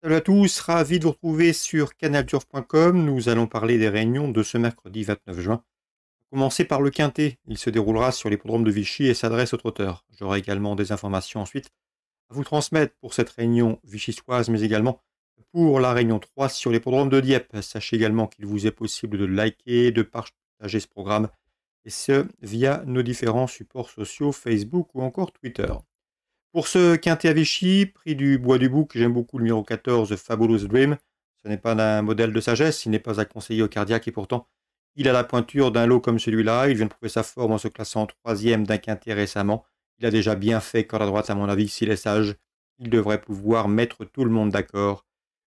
Salut à tous, ravi de vous retrouver sur canalturf.com. Nous allons parler des réunions de ce mercredi 29 juin. Commencer par le quintet. Il se déroulera sur l'hippodrome de Vichy et s'adresse aux trotteurs. J'aurai également des informations ensuite à vous transmettre pour cette réunion vichysoise, mais également pour la réunion 3 sur l'hippodrome de Dieppe. Sachez également qu'il vous est possible de liker, de partager ce programme, et ce via nos différents supports sociaux, Facebook ou encore Twitter. Pour ce quintet à Vichy, prix du bois du bouc, j'aime beaucoup le numéro 14, The Fabulous Dream. Ce n'est pas un modèle de sagesse, il n'est pas à conseiller au cardiaque et pourtant, il a la pointure d'un lot comme celui-là. Il vient de prouver sa forme en se classant troisième d'un quintet récemment. Il a déjà bien fait quand à droite, à mon avis, s'il est sage. Il devrait pouvoir mettre tout le monde d'accord.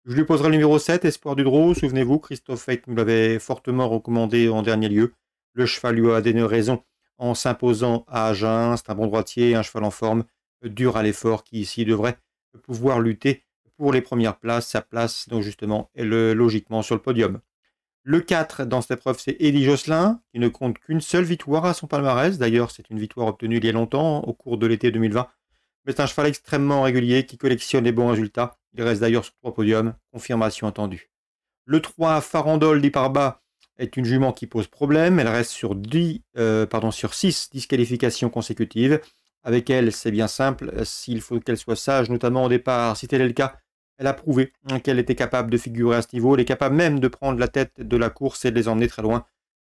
Je lui poserai le numéro 7, Espoir du Draw. Souvenez-vous, Christophe Fate nous l'avait fortement recommandé en dernier lieu. Le cheval lui a donné raison en s'imposant à Agen. C'est un bon droitier, un cheval en forme dur à l'effort qui ici devrait pouvoir lutter pour les premières places. Sa place, donc justement, est logiquement sur le podium. Le 4 dans cette épreuve, c'est Élie Josselin, qui ne compte qu'une seule victoire à son palmarès. D'ailleurs, c'est une victoire obtenue il y a longtemps, au cours de l'été 2020. Mais c'est un cheval extrêmement régulier qui collectionne les bons résultats. Il reste d'ailleurs sur trois podiums, confirmation attendue. Le 3, Farandole dit bas, est une jument qui pose problème. Elle reste sur, 10, euh, pardon, sur 6 disqualifications consécutives. Avec elle, c'est bien simple, euh, s'il faut qu'elle soit sage, notamment au départ, si tel est le cas, elle a prouvé hein, qu'elle était capable de figurer à ce niveau, elle est capable même de prendre la tête de la course et de les emmener très loin.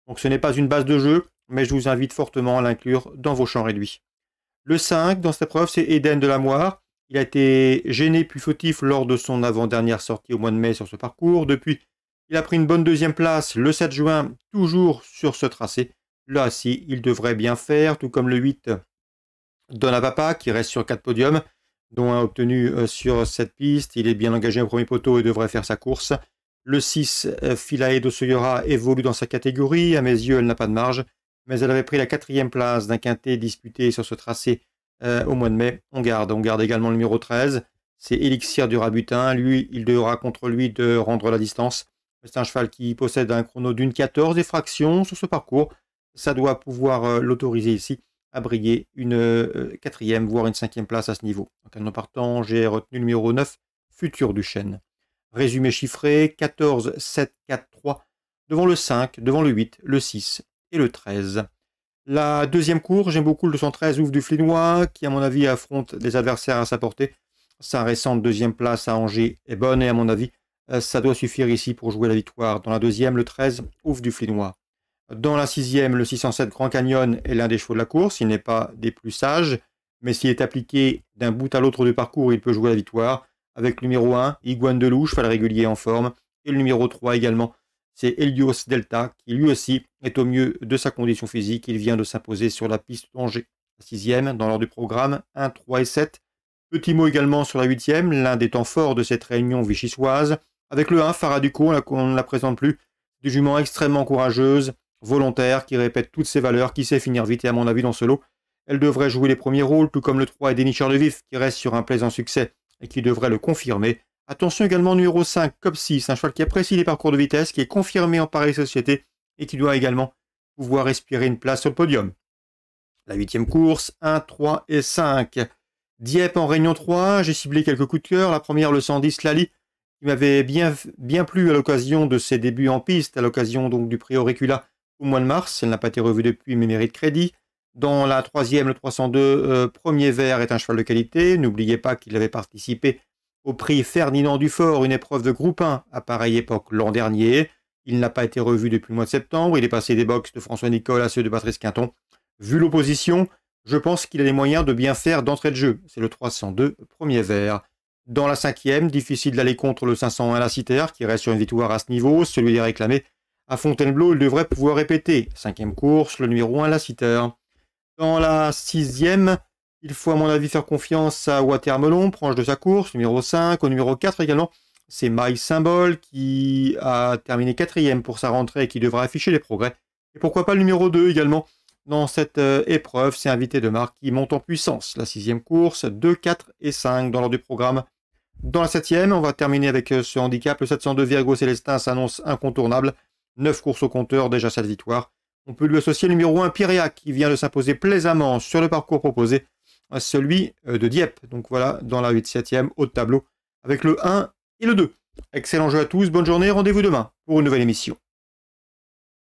Donc ce n'est pas une base de jeu, mais je vous invite fortement à l'inclure dans vos champs réduits. Le 5 dans cette preuve, c'est Eden de la Moire. Il a été gêné puis fautif lors de son avant-dernière sortie au mois de mai sur ce parcours. Depuis, il a pris une bonne deuxième place le 7 juin, toujours sur ce tracé. Là, si, il devrait bien faire, tout comme le 8 Papa, qui reste sur quatre podiums, dont un obtenu euh, sur cette piste. Il est bien engagé au premier poteau et devrait faire sa course. Le 6, euh, Philae Dossoyora évolue dans sa catégorie. À mes yeux, elle n'a pas de marge, mais elle avait pris la quatrième place d'un quintet disputé sur ce tracé euh, au mois de mai. On garde. On garde également le numéro 13. C'est Elixir du Rabutin. Lui, il devra contre lui de rendre la distance. C'est un cheval qui possède un chrono d'une 14 et fraction sur ce parcours. Ça doit pouvoir l'autoriser ici à briller une euh, quatrième, voire une cinquième place à ce niveau. Donc, en partant, j'ai retenu le numéro 9, futur du chêne. Résumé chiffré 14, 7, 4, 3, devant le 5, devant le 8, le 6 et le 13. La deuxième cour, j'aime beaucoup le 213 Ouf du Flinois, qui à mon avis affronte des adversaires à sa portée. Sa récente deuxième place à Angers est bonne et à mon avis, euh, ça doit suffire ici pour jouer la victoire. Dans la deuxième, le 13 Ouf du Flinois. Dans la sixième, le 607 Grand Canyon est l'un des chevaux de la course. Il n'est pas des plus sages, mais s'il est appliqué d'un bout à l'autre du parcours, il peut jouer la victoire. Avec le numéro 1, Iguane de Louche, cheval régulier en forme. Et le numéro 3 également, c'est Helios Delta, qui lui aussi est au mieux de sa condition physique. Il vient de s'imposer sur la piste d'Angers. La sixième, dans l'ordre du programme, 1, 3 et 7. Petit mot également sur la huitième, l'un des temps forts de cette réunion vichysoise. Avec le 1, Farah on ne la présente plus, des jument extrêmement courageuse volontaire, qui répète toutes ses valeurs, qui sait finir vite, à mon avis, dans ce lot, elle devrait jouer les premiers rôles, tout comme le 3 et Denis de Vif, qui reste sur un plaisant succès et qui devrait le confirmer. Attention également numéro 5, Cop 6, un cheval qui apprécie les parcours de vitesse, qui est confirmé en Paris Société et qui doit également pouvoir respirer une place au podium. La huitième course, 1, 3 et 5. Dieppe en Réunion 3, j'ai ciblé quelques coups de cœur. La première, le 110 Lali, qui m'avait bien, bien plu à l'occasion de ses débuts en piste, à l'occasion donc du prix Auricula au mois de mars. Elle n'a pas été revue depuis, mais mérite crédit. Dans la troisième, le 302, euh, Premier Vert est un cheval de qualité. N'oubliez pas qu'il avait participé au prix Ferdinand Dufort, une épreuve de groupe 1 à pareille époque l'an dernier. Il n'a pas été revu depuis le mois de septembre. Il est passé des box de François Nicole à ceux de Patrice Quinton. Vu l'opposition, je pense qu'il a les moyens de bien faire d'entrée de jeu. C'est le 302, Premier Vert. Dans la cinquième, difficile d'aller contre le 501 La Citer, qui reste sur une victoire à ce niveau. Celui-là est réclamé à Fontainebleau, il devrait pouvoir répéter. Cinquième course, le numéro 1 Lassiter. Dans la sixième, il faut à mon avis faire confiance à Watermelon, proche de sa course, numéro 5. Au numéro 4 également, c'est My Symbol qui a terminé quatrième pour sa rentrée et qui devra afficher les progrès. Et pourquoi pas le numéro 2 également dans cette euh, épreuve, c'est invité de marque qui monte en puissance. La sixième course, 2, 4 et 5 dans l'ordre du programme. Dans la septième, on va terminer avec euh, ce handicap. Le 702 Virgo Célestin s'annonce incontournable. 9 courses au compteur, déjà cette victoire. On peut lui associer le numéro 1 Pirea qui vient de s'imposer plaisamment sur le parcours proposé à celui euh, de Dieppe. Donc voilà, dans la 8-7e, haut de tableau, avec le 1 et le 2. Excellent jeu à tous, bonne journée, rendez-vous demain pour une nouvelle émission.